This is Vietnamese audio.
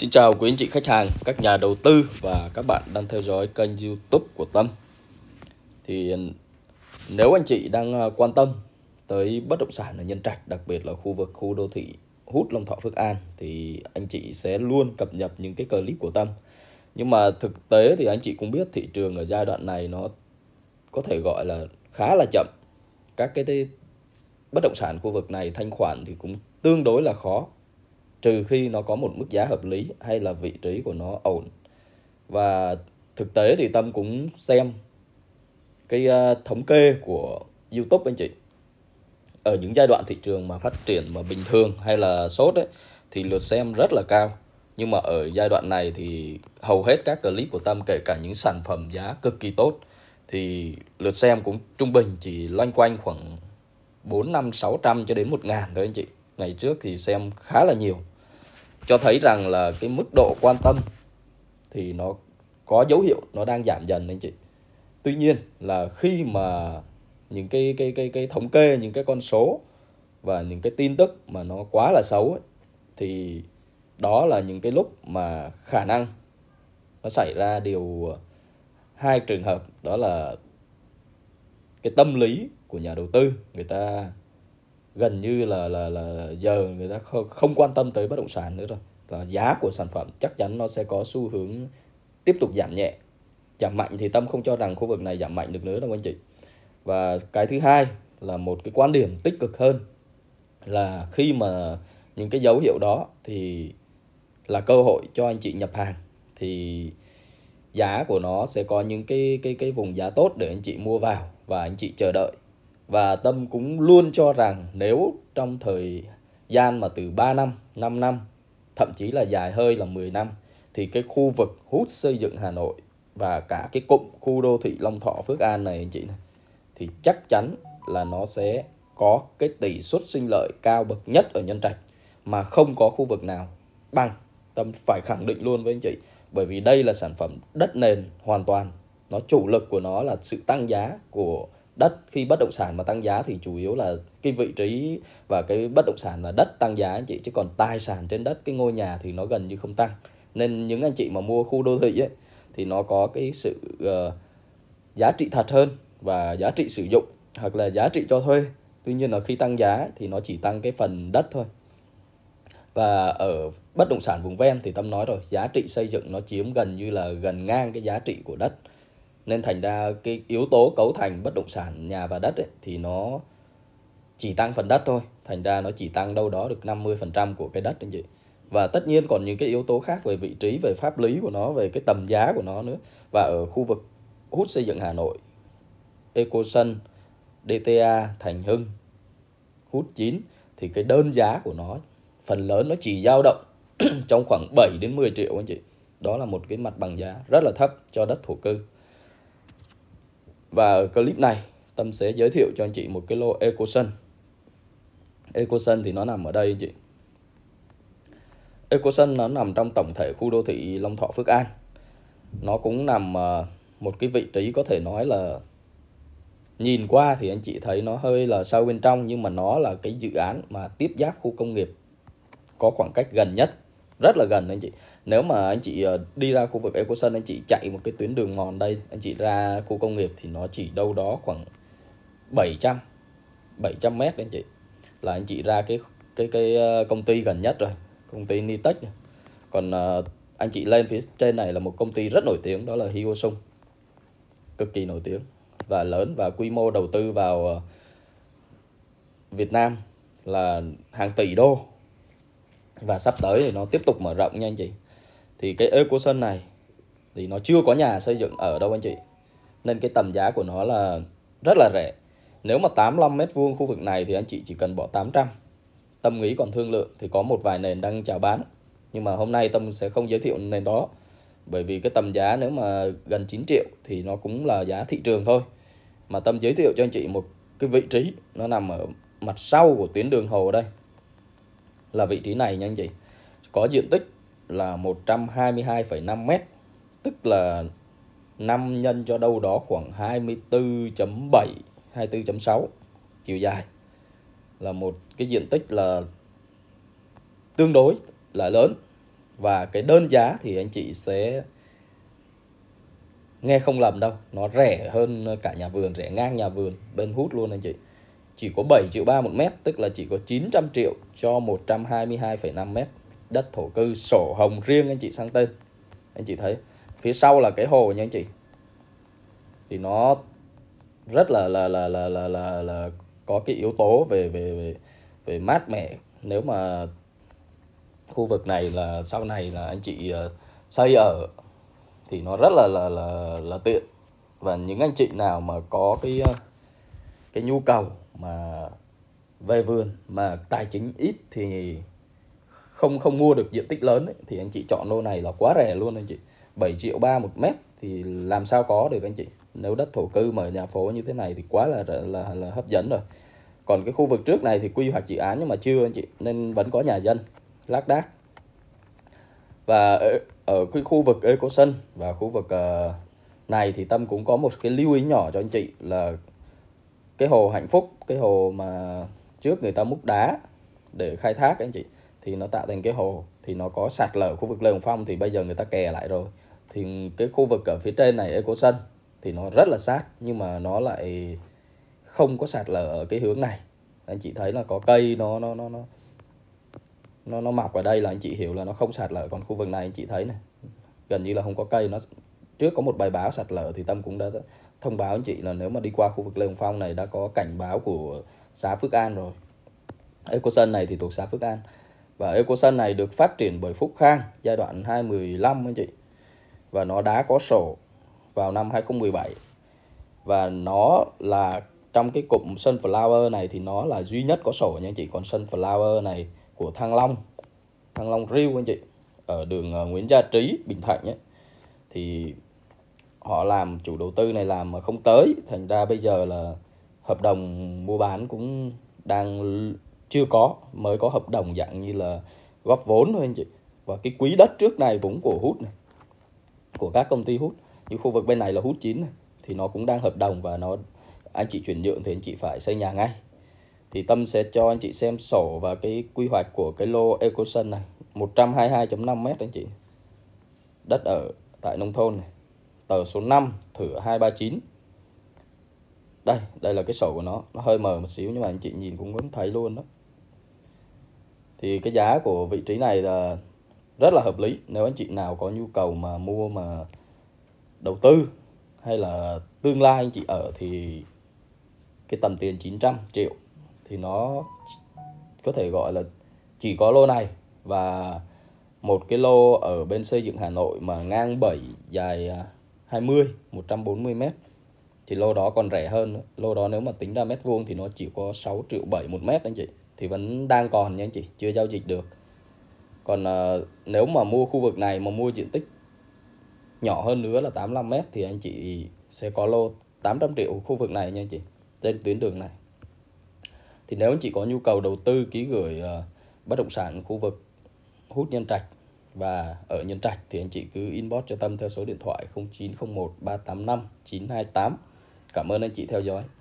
Xin chào quý anh chị khách hàng, các nhà đầu tư và các bạn đang theo dõi kênh YouTube của Tâm. Thì ừ, nếu anh chị đang ờ, quan tâm tới bất động sản ở Nhân Trạch, đặc biệt là khu vực khu đô thị Hút Long Thọ Phước An thì anh chị sẽ luôn cập nhật những cái clip của Tâm. Nhưng mà thực tế thì anh chị cũng biết thị trường ở giai đoạn này nó có thể gọi là khá là chậm. Các cái bất động sản khu vực này thanh khoản thì cũng tương đối là khó trừ khi nó có một mức giá hợp lý hay là vị trí của nó ổn và thực tế thì tâm cũng xem cái uh, thống kê của youtube anh chị ở những giai đoạn thị trường mà phát triển mà bình thường hay là sốt ấy thì lượt xem rất là cao nhưng mà ở giai đoạn này thì hầu hết các clip của tâm kể cả những sản phẩm giá cực kỳ tốt thì lượt xem cũng trung bình chỉ loanh quanh khoảng 4 năm 600 cho đến 1 ngàn thôi anh chị ngày trước thì xem khá là nhiều cho thấy rằng là cái mức độ quan tâm thì nó có dấu hiệu nó đang giảm dần anh chị tuy nhiên là khi mà những cái cái cái cái thống kê những cái con số và những cái tin tức mà nó quá là xấu ấy, thì đó là những cái lúc mà khả năng nó xảy ra điều hai trường hợp đó là cái tâm lý của nhà đầu tư người ta gần như là là là giờ người ta không, không quan tâm tới bất động sản nữa rồi và giá của sản phẩm chắc chắn nó sẽ có xu hướng tiếp tục giảm nhẹ giảm mạnh thì tâm không cho rằng khu vực này giảm mạnh được nữa đâu anh chị và cái thứ hai là một cái quan điểm tích cực hơn là khi mà những cái dấu hiệu đó thì là cơ hội cho anh chị nhập hàng thì giá của nó sẽ có những cái cái cái vùng giá tốt để anh chị mua vào và anh chị chờ đợi và tâm cũng luôn cho rằng nếu trong thời gian mà từ 3 năm, 5 năm, thậm chí là dài hơi là 10 năm thì cái khu vực hút xây dựng Hà Nội và cả cái cụm khu đô thị Long Thọ Phước An này anh chị này thì chắc chắn là nó sẽ có cái tỷ suất sinh lợi cao bậc nhất ở Nhân Trạch mà không có khu vực nào bằng tâm phải khẳng định luôn với anh chị bởi vì đây là sản phẩm đất nền hoàn toàn nó chủ lực của nó là sự tăng giá của đất khi bất động sản mà tăng giá thì chủ yếu là cái vị trí và cái bất động sản là đất tăng giá anh chị chứ còn tài sản trên đất cái ngôi nhà thì nó gần như không tăng nên những anh chị mà mua khu đô thị ấy thì nó có cái sự uh, giá trị thật hơn và giá trị sử dụng hoặc là giá trị cho thuê tuy nhiên là khi tăng giá thì nó chỉ tăng cái phần đất thôi và ở bất động sản vùng ven thì tâm nói rồi giá trị xây dựng nó chiếm gần như là gần ngang cái giá trị của đất nên thành ra cái yếu tố cấu thành bất động sản nhà và đất ấy, thì nó chỉ tăng phần đất thôi thành ra nó chỉ tăng đâu đó được 50% của cái đất anh chị và tất nhiên còn những cái yếu tố khác về vị trí về pháp lý của nó về cái tầm giá của nó nữa và ở khu vực hút xây dựng Hà Nội Ecosun DTA Thành Hưng hút 9 thì cái đơn giá của nó phần lớn nó chỉ dao động trong khoảng 7 đến 10 triệu anh chị đó là một cái mặt bằng giá rất là thấp cho đất thổ cư và ở clip này Tâm sẽ giới thiệu cho anh chị một cái lô EcoSun EcoSun thì nó nằm ở đây anh chị EcoSun nó nằm trong tổng thể khu đô thị Long Thọ Phước An Nó cũng nằm ờ, một cái vị trí có thể nói là Nhìn qua thì anh chị thấy nó hơi là sâu bên trong Nhưng mà nó là cái dự án mà tiếp giáp khu công nghiệp Có khoảng cách gần nhất Rất là gần anh chị nếu mà anh chị ờ, đi ra khu vực Eco Sun anh chị chạy một cái tuyến đường mòn đây anh chị ra khu công nghiệp thì nó chỉ đâu đó khoảng 700 700 mét anh chị là anh chị ra cái cái cái ờ, công ty gần nhất rồi công ty Nitech còn ờ, anh chị lên phía trên này là một công ty rất nổi tiếng đó là Hyosung cực kỳ nổi tiếng và lớn và quy mô đầu tư vào Việt Nam là hàng tỷ đô và sắp tới thì nó tiếp tục mở rộng nha anh chị thì cái EcoSun này thì nó chưa có nhà xây dựng ở đâu anh chị nên cái tầm giá của nó là rất là rẻ nếu mà 85 mét vuông khu vực này thì anh chị chỉ cần bỏ 800 tâm nghĩ còn thương lượng thì có một vài nền đang chào bán nhưng mà hôm nay tâm sẽ không giới thiệu nền đó bởi vì cái tầm giá nếu mà gần 9 triệu thì nó cũng là giá thị trường thôi mà tâm giới thiệu cho anh chị một cái vị trí nó nằm ở mặt sau của tuyến đường hồ đây là vị trí này nha anh chị có diện tích là 122,5 mét, tức là 5 nhân cho đâu đó khoảng 24.7 24.6 chiều dài là một cái diện tích là tương đối là lớn và cái đơn giá thì anh chị sẽ nghe không lầm đâu nó rẻ hơn cả nhà vườn rẻ ngang nhà vườn bên hút luôn anh chị chỉ có 7 triệu 3 một mét tức là chỉ có 900 triệu cho 122,5 mét đất thổ cư sổ hồng riêng anh chị sang tên anh chị thấy phía sau là cái hồ nha anh chị thì nó rất là là là là là là, là có cái yếu tố về về về về mát mẻ nếu mà khu vực này là sau này là anh chị ờ, xây ở thì nó rất là là là là tiện và những anh chị nào mà có cái ờ, cái nhu cầu mà về vườn mà tài chính ít thì không không mua được diện tích lớn ấy, thì anh chị chọn lô này là quá rẻ luôn anh chị 7 triệu ba một mét thì làm sao có được anh chị nếu đất thổ cư mà nhà phố như thế này thì quá là là, là hấp dẫn rồi còn cái khu vực trước này thì quy hoạch dự án nhưng mà chưa anh chị nên vẫn có nhà dân lác đác và ở, ở cái khu vực eco sân và khu vực uh, này thì tâm cũng có một cái lưu ý nhỏ cho anh chị là cái hồ hạnh phúc cái hồ mà trước người ta múc đá để khai thác anh chị thì nó tạo thành cái hồ thì nó có sạt lở khu vực Lê Hồng Phong thì bây giờ người ta kè lại rồi thì cái khu vực ở phía trên này Eco Sân thì nó rất là sát nhưng mà nó lại không có sạt lở ở cái hướng này anh chị thấy là có cây nó nó nó nó nó nó mọc ở đây là anh chị hiểu là nó không sạt lở còn khu vực này anh chị thấy này gần như là không có cây nó trước có một bài báo sạt lở thì tâm cũng đã thông báo anh chị là nếu mà đi qua khu vực Lê Hồng Phong này đã có cảnh báo của xã Phước An rồi Eco Sơn này thì thuộc xã Phước An và EcoSun này được phát triển bởi Phúc Khang giai đoạn 2015 anh chị và nó đã có sổ vào năm 2017 và nó là trong cái cụm Sunflower này thì nó là duy nhất có sổ nha anh chị còn Sunflower này của Thăng Long Thăng Long Riêu anh chị ở đường ờ, Nguyễn Gia Trí Bình Thạnh ấy, thì họ làm chủ đầu tư này làm mà không tới thành ra bây giờ là hợp đồng mua bán cũng đang chưa có mới có hợp đồng dạng như là góp vốn thôi anh chị và cái quý đất trước này cũng của hút này của các công ty hút như khu vực bên này là hút chín này thì nó cũng đang hợp đồng và nó anh chị chuyển nhượng thì anh chị phải xây nhà ngay thì Tâm sẽ cho anh chị xem sổ và cái quy hoạch của cái lô Ecosun này 122 5 mét anh chị đất ở tại nông thôn này tờ số 5 thử 239 đây đây là cái sổ của nó nó hơi mờ một xíu nhưng mà anh chị nhìn cũng vẫn thấy luôn đó thì cái giá của vị trí này là rất là hợp lý nếu anh chị nào có nhu cầu mà mua mà đầu tư hay là tương lai anh chị ở thì cái tầm tiền 900 triệu thì nó có thể gọi là chỉ có lô này và một cái lô ở bên xây dựng Hà Nội mà ngang 7 dài 20 140 m thì lô đó còn rẻ hơn lô đó nếu mà tính ra mét vuông thì nó chỉ có 6 triệu 7 một mét anh chị thì vẫn đang còn nha anh chị chưa giao dịch được còn uh, nếu mà mua khu vực này mà mua diện tích nhỏ hơn nữa là 85 m thì anh chị sẽ có lô 800 triệu khu vực này nha anh chị trên tuyến đường này thì nếu anh chị có nhu cầu đầu tư ký gửi uh, bất động sản khu vực hút nhân trạch và ở Nhân Trạch thì anh chị cứ inbox cho Tâm theo số điện thoại 0901 385 928. Cảm ơn anh chị theo dõi.